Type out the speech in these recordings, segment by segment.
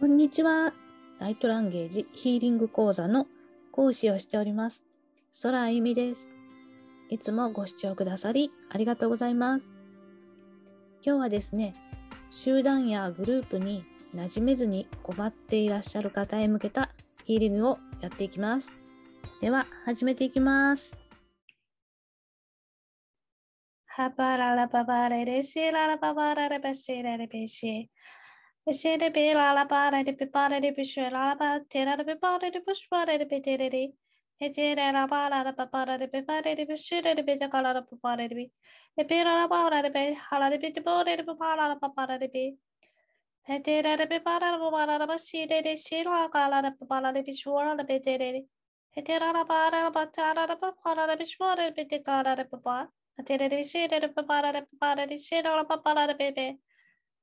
こんにちは。ライトランゲージヒーリング講座の講師をしております。空あゆみです。いつもご視聴くださりありがとうございます。今日はですね、集団やグループに馴染めずに困っていらっしゃる方へ向けたヒーリングをやっていきます。では、始めていきます。ハパララパパレレシララパパラレペシラレベシ Shitty be lullaby, to be body to be sure, lullaby, titty to be body to push body to be titty. It did a bala to be body to be body to be sure to be the color of body to be. A bit on a bala to be hollow to be the body to be bala to body to be. It did a bit bala to bala to be seated, it she like a lot of bala to be sure to be titty. It did on a bala to be tara to be bala to be be the color of papa. It did a bit seated to be bala to be bala to be be bala to be.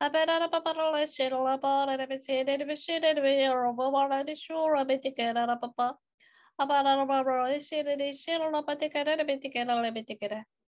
Abena na papa la shiro la ba na be se de be she de be ro bo ba la de sho ra be te ke na papa. Abana na ba ro se de de shiro la ba te ke na be te ke na le be te ke na.